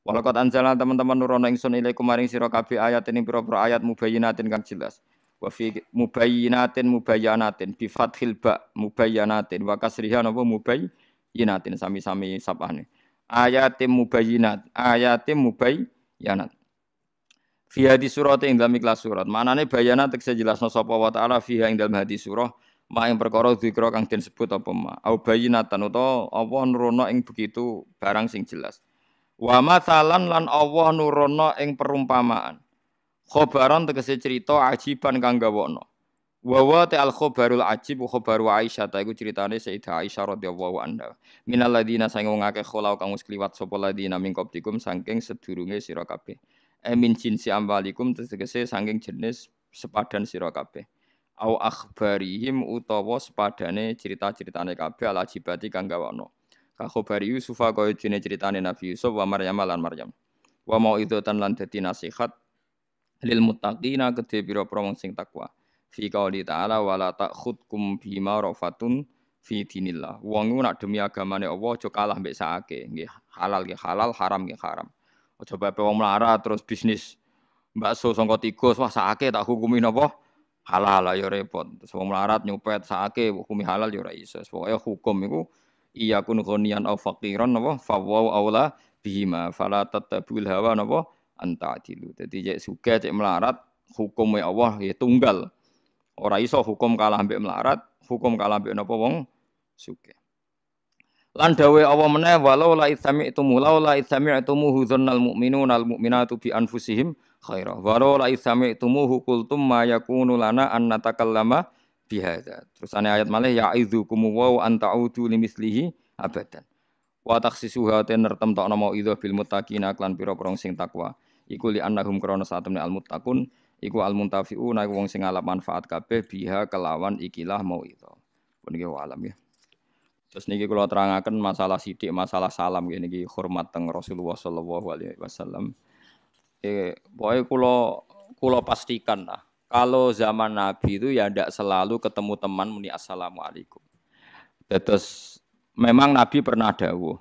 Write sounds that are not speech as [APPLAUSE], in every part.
Walakot anjala teman-teman nurono ingsun ilai maring sira kabeh ayat ini pira-pira ayat mubayyinatin kang jelas. Wa mubayyinatin mubayyanatin bi fathil ba mubayyanatin wa kasriha napa mubayyinatin sami-sami sapane. Ayatim mubayyinat, ayatim mubayyanat. Fi hadi surat yang dalam ikhlas surat. Manane bayana tegese jelas. sapa wa taala fi yang dalam hadi surah ma ing perkara dzikra kang disebut apa ma. Au bayyinatan atau apa nurono ing begitu barang sing jelas. Wa matalan lan Allah nurono ing perumpamaan. Khobaron tegese cerita ajiban kang gawokno. Wa wa ta'al khobarul ajib khobaru Aisyah ta iku critane Sayyidah Aisyah radhiyallahu anha. Minal ladina sange wong akeh kholau kang wis kliwat sapa ladina min qabdikum saking sedurunge sira kabeh. Emin jinsi ambalikum tegese saking jenis sepadan sira kabeh. Au akhbarihim utawa sepadane cerita-ceritane kabeh al ajibati kang gawokno. Kakhobar Yusufa kaya jene ceritane Nabi Yusuf wa Maryam lan Maryam. Wa mau itu tan lan dadi nasihat lil muttaqina kedhe pira promong sing takwa. Fi qauli ta'ala wala ta'khudkum bima rafatun fi dinillah. Wong nak demi agamane Allah aja kalah mbek saake. Nggih, halal nggih halal, haram nggih haram. Coba pe wong melarat terus bisnis bakso sangka tikus, wah saake tak hukumi napa? halal lah ya repot. Terus wong melarat nyupet sakake hukumi halal ya ora iso. Pokoke eh, hukum iku iya kun ghaniyan aw faqiran napa fawaw aula bihima fala tatabul hawa napa anta adilu. Dadi cek sugih cek melarat hukume ya Allah ya tunggal. Ora iso hukum kalah ambek melarat, hukum kalah ambek napa wong sugih. Lan dawe Allah meneh walau la itsami'tumu law la itsami'tumu hudzannal mu'minuna al mu'minatu bi anfusihim khairah. Walau la itsami'tumu qultum ma yakunu lana an natakallama terus aneh ayat malih ya'idzukum wa an ta'udu limislihi abadan. Wa takhsisuha ten nertemtokno mau idza bil muttaqin aklan pira-pira sing takwa. Iku li annahum krana satemne al muttaqun iku al muntafiu naik wong sing ngalap manfaat kabeh biha kelawan ikilah mau itu. Puniki alam ya. Terus niki kula terangaken masalah sidik, masalah salam gini iki hormat teng Rasulullah sallallahu alaihi wasallam. Eh, boy kula kula pastikan lah kalau zaman Nabi itu ya tidak selalu ketemu teman muni assalamualaikum. Terus memang Nabi pernah dawuh,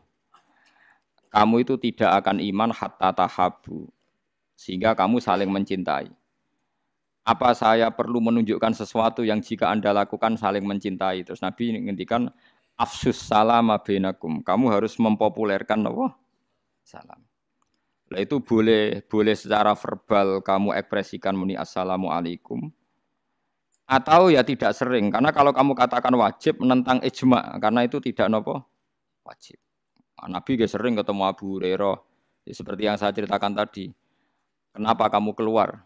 kamu itu tidak akan iman hatta tahabu sehingga kamu saling mencintai. Apa saya perlu menunjukkan sesuatu yang jika Anda lakukan saling mencintai? Terus Nabi ngendikan afsus salama bainakum. Kamu harus mempopulerkan Allah salam. Lah itu boleh boleh secara verbal kamu ekspresikan muni assalamualaikum atau ya tidak sering karena kalau kamu katakan wajib menentang ijma karena itu tidak nopo wajib. Nah, Nabi gak sering ketemu Abu Hurairah ya, seperti yang saya ceritakan tadi. Kenapa kamu keluar?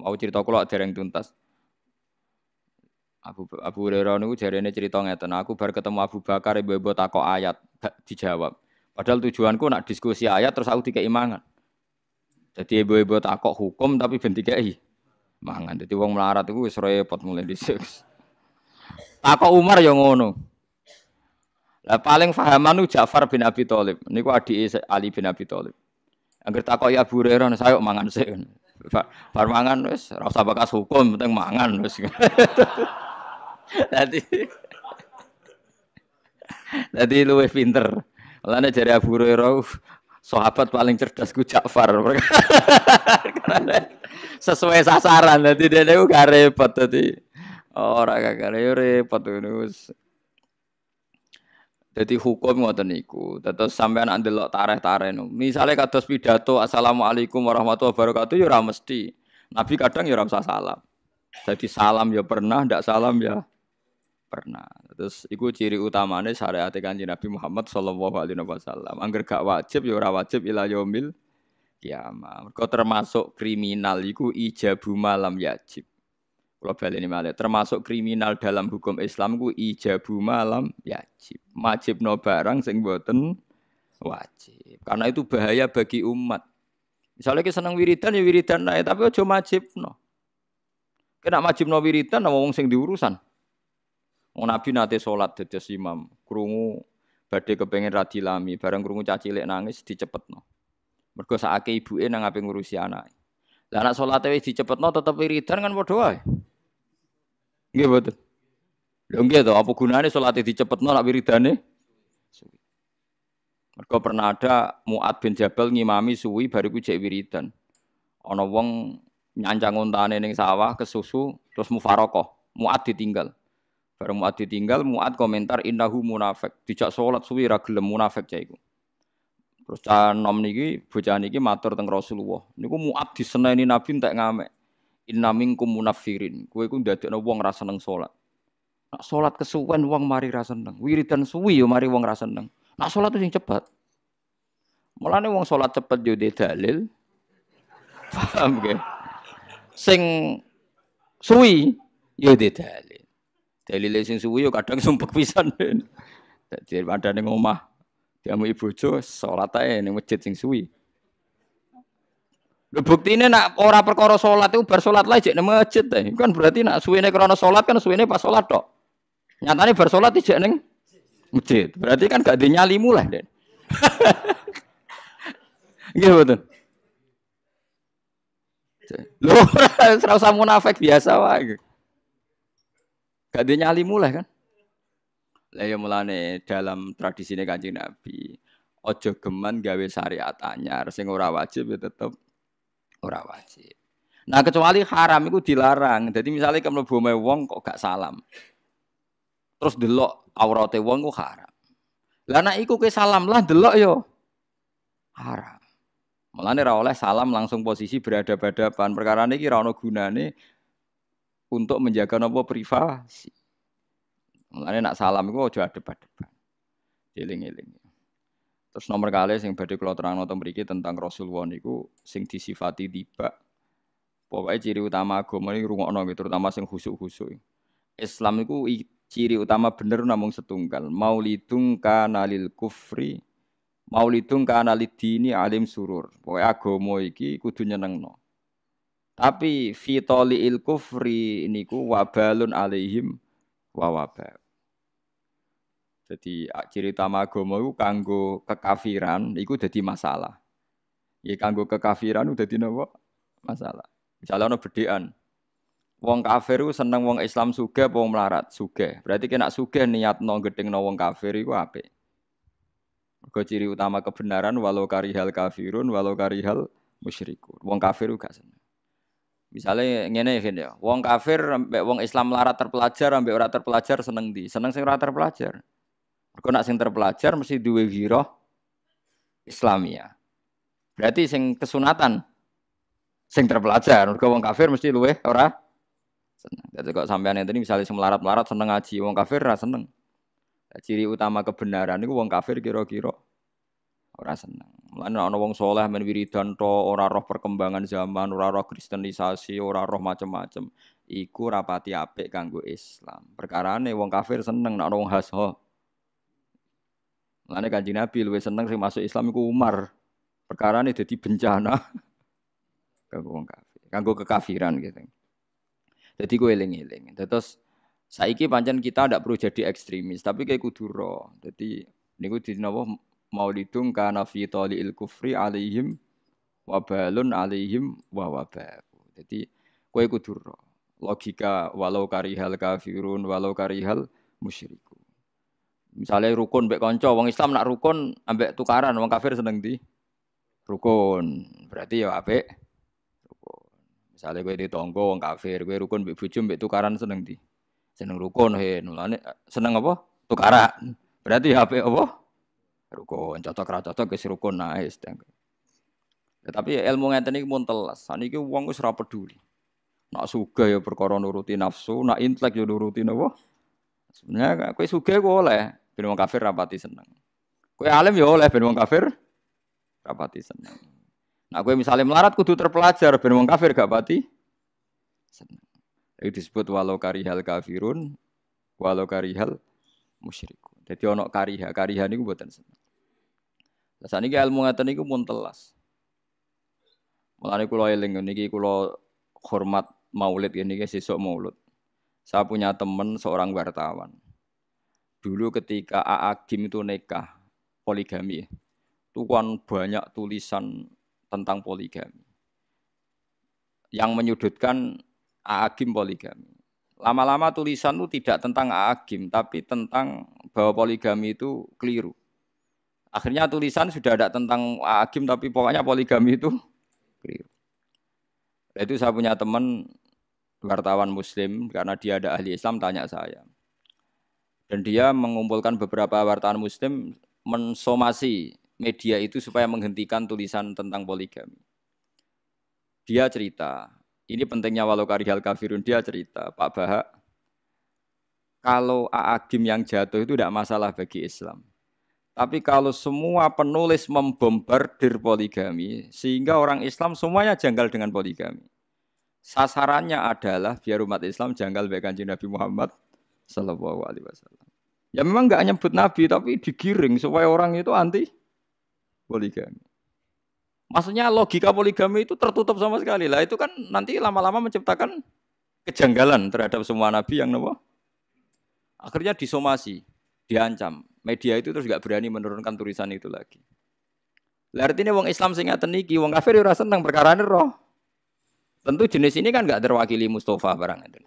Mau cerita kula dereng tuntas. Abu Abu Hurairah niku jarene cerita ngeten, aku baru ketemu Abu Bakar ibu-ibu takok ayat dijawab. Padahal tujuanku nak diskusi ayat terus aku tiga imangan. Jadi ibu-ibu takok hukum tapi ben tiga mangan. Jadi uang melarat itu wis pot mulai Tak Takok Umar yang ngono. Lah paling fahaman Ja'far bin Abi Ini Niku adi Ali bin Abi Thalib. Angger takok ya Abu Hurairah sayok mangan sik. Bar mangan wis ora usah bakas hukum penting mangan wis. [LAUGHS] Dadi [LAUGHS] Dadi luwe pinter. Lainnya jari Abu Hurairah uh, sahabat paling cerdas cerdasku Ja'far. [LAUGHS] sesuai sasaran nanti dia niku gak repot jadi ora gak repot ngono Jadi hukum mau teniku, Terus sampean nak ndelok tareh-tareh nu. Misalnya kados pidato Assalamualaikum warahmatullahi wabarakatuh ya ramesti, Nabi kadang ya ramsa salam. Jadi salam ya pernah, ndak salam ya pernah. Terus iku ciri utamane syariat Kanjeng Nabi Muhammad sallallahu alaihi wasallam. Angger gak wajib ya ora wajib ila yaumil kiamah. Mergo termasuk kriminal iku ijabu malam yajib. Kula baleni malih, termasuk kriminal dalam hukum Islam ku ijabu malam yajib. no barang sing boten wajib. Karena itu bahaya bagi umat. Misalnya kita seneng wiridan ya wiridan naik, tapi ojo no. Kena no wiridan, wong sing diurusan. Nabi nate sholat dados imam, krungu badhe kepengen radilami, bareng krungu caci cilik nangis dicepetno. Mergo sakake ibuke nang ape ngurusi anak, Lah anak salate wis dicepetno tetep wiridan kan padha wae. Nggih mboten. Lho nggih to, apa gunane salate dicepetno nak wiridane? Mergo pernah ada Mu'ad bin Jabal ngimami suwi ku jek wiridan. Ana wong nyancang untane ning sawah kesusu terus mufarokoh. Mu'ad ditinggal. Bareng muat ditinggal, muat komentar indahu munafik. Dijak sholat suwi ragilem munafik cah iku. Terus cah nom niki bocah niki matur teng Rasulullah. Niku sana diseneni Nabi tak ngamek. Inna minkum munafirin. Kowe iku ndadekno uang rasa neng sholat. Nak sholat kesuwen uang mari rasa neng. Wiridan suwi yo mari uang rasa neng. Nak sholat sing Malah Mulane uang sholat cepat yo dalil. Faham [LAUGHS] ge? Sing suwi yo dalil. Dalile sing suwi yo kadang sumpek pisan. Dadi ada ning omah diamu ibu jo salat ae ning masjid sing suwi. Lho buktine nak ora perkara salat iku bar salat lae jek ning masjid ta. Kan berarti nak suwene krana salat kan suwene pas salat tok. Nyatane bar salat jek ning masjid. Berarti kan gak dinyalimu lah [LAUGHS] Den. Nggih betul. Lho, [LAUGHS] ora usah munafik biasa wae. Gak ada nyali mulai kan? Lah ya mulane dalam ini Kanjeng Nabi, Ojo geman gawe syariat anyar sing ora wajib ya tetep ora wajib. Nah kecuali haram itu dilarang. Jadi misalnya kamu bawa wong kok gak salam. Terus delok aurate wong kok haram. Lah nek iku ke salam lah delok yo haram. Mulane r.a oleh salam langsung posisi berada-hadapan. Perkara niki ora ana gunane untuk menjaga nopo privasi. Mulane nak salam iku aja adep-adepan. Eling-eling. Terus nomor kali sing badhe kula terangno teng mriki tentang Rasulullah niku sing disifati tiba. Pokoknya ciri utama agama ini rungokno gitu, terutama sing khusuk-khusuk. Islam itu ciri utama bener namung setunggal. Maulidung kana lil kufri, maulidung kana lid dini alim surur. Pokoknya agama iki kudu nyenengno. Tapi fitoli il kufri niku wabalun alaihim wawaba. Jadi ah, cerita magomo itu kanggo kekafiran, itu jadi masalah. Ya kanggo kekafiran udah jadi nopo masalah. Misalnya ono bedaan, wong kafir itu seneng wong Islam suge, wong melarat suge. Berarti kena suge niat nong gedeng no wong kafir itu apa? Kau ciri utama kebenaran walau karihal kafirun walau karihal musyrikun. Wong kafir juga seneng. Misalnya ngene ya, ngene ya, wong kafir ambek wong Islam larat terpelajar ambek ora terpelajar seneng di, seneng sing ora terpelajar. Mergo nak sing terpelajar mesti duwe giroh Islamia. Berarti sing kesunatan sing terpelajar, mergo wong kafir mesti luwe ora seneng. Jadi kok sampean ngene tadi misalnya sing melarat-melarat seneng ngaji, wong kafir ora seneng. Ciri utama kebenaran itu wong kafir kira-kira ora seneng. Mulane ana wong saleh men wiridan to ora roh perkembangan zaman, ora roh kristenisasi, ora roh macam-macam. Iku rapati apik kanggo Islam. Perkarane wong kafir seneng nek ana wong hasho. Mulane Kanjeng Nabi luwih seneng sing masuk Islam iku Umar. Perkarane dadi bencana [LAUGHS] kanggo wong kafir, kanggo kekafiran gitu. Jadi gue eling-eling. Terus saiki pancen kita tidak perlu jadi ekstremis, tapi kayak kuduro. Jadi ini gue jadi maulidun kana fi taliil kufri alaihim wabalun alaihim wa wabal. Jadi kowe kudu logika walau karihal kafirun walau karihal musyriku. Misalnya rukun mbek kanca wong Islam nak rukun ambek tukaran wong kafir seneng di rukun. Berarti ya apik rukun. Misalnya kowe di tonggo wong kafir, kowe rukun mbek bojo mbek tukaran seneng di seneng rukun he nulane seneng apa tukaran. Berarti ya apik apa? rukun cocok ra cocok wis rukun naik ya, tapi ya, ilmu ngeten iki mun telas saniki wong wis ora peduli nak suga ya perkara nuruti nafsu nak intelek ya nuruti napa sebenarnya kowe suga kowe oleh ben wong kafir rapati seneng kowe alim ya oleh ben wong kafir rapati seneng nah kowe misalnya melarat kudu terpelajar ben wong kafir gak pati seneng itu disebut walau karihal kafirun walau karihal musyrik. Jadi onok kariha, kariha niku buatan seneng. Lah ini ilmu ngaten niku pun telas. Mulane kalau eling niki kalau hormat Maulid ini niki sesuk maulid. Saya punya teman seorang wartawan. Dulu ketika AA Gim itu nikah poligami, itu kan banyak tulisan tentang poligami. Yang menyudutkan AA Gim poligami. Lama-lama tulisan itu tidak tentang AA Gim, tapi tentang bahwa poligami itu keliru Akhirnya tulisan sudah ada tentang hakim tapi pokoknya poligami itu nah, Itu saya punya teman wartawan muslim karena dia ada ahli Islam tanya saya. Dan dia mengumpulkan beberapa wartawan muslim mensomasi media itu supaya menghentikan tulisan tentang poligami. Dia cerita, ini pentingnya walau karihal kafirun, dia cerita, Pak Bahak, kalau Aagim yang jatuh itu tidak masalah bagi Islam. Tapi kalau semua penulis membombardir poligami, sehingga orang Islam semuanya janggal dengan poligami. Sasarannya adalah biar umat Islam janggal baik kanji Nabi Muhammad Sallallahu Alaihi Wasallam. Ya memang nggak nyebut Nabi, tapi digiring supaya orang itu anti poligami. Maksudnya logika poligami itu tertutup sama sekali lah. Itu kan nanti lama-lama menciptakan kejanggalan terhadap semua Nabi yang nama. Akhirnya disomasi, diancam media itu terus gak berani menurunkan tulisan itu lagi. Lah artinya wong Islam sing ngaten iki, wong kafir ya ora seneng perkara roh. Tentu jenis ini kan gak terwakili Mustafa barang itu.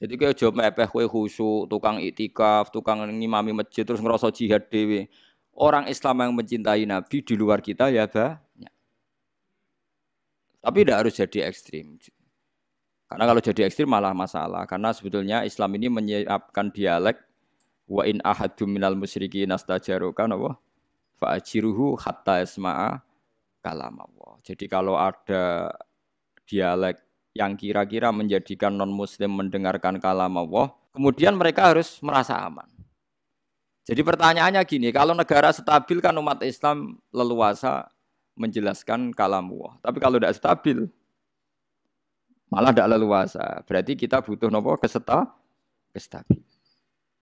Jadi kayak jawab mepeh kue khusu, tukang itikaf, tukang ngimami masjid terus ngerasa jihad dewi. Orang Islam yang mencintai Nabi di luar kita ya banyak. Tapi tidak harus jadi ekstrim. Karena kalau jadi ekstrim malah masalah. Karena sebetulnya Islam ini menyiapkan dialek Wa in ahadu minal musyriki nastajaruka napa? Fa ajiruhu hatta yasma'a kalam Allah. Jadi kalau ada dialek yang kira-kira menjadikan non muslim mendengarkan kalam Allah, kemudian mereka harus merasa aman. Jadi pertanyaannya gini, kalau negara stabil kan umat Islam leluasa menjelaskan kalam Allah. Tapi kalau tidak stabil, malah tidak leluasa. Berarti kita butuh nopo keseta, kestabilan.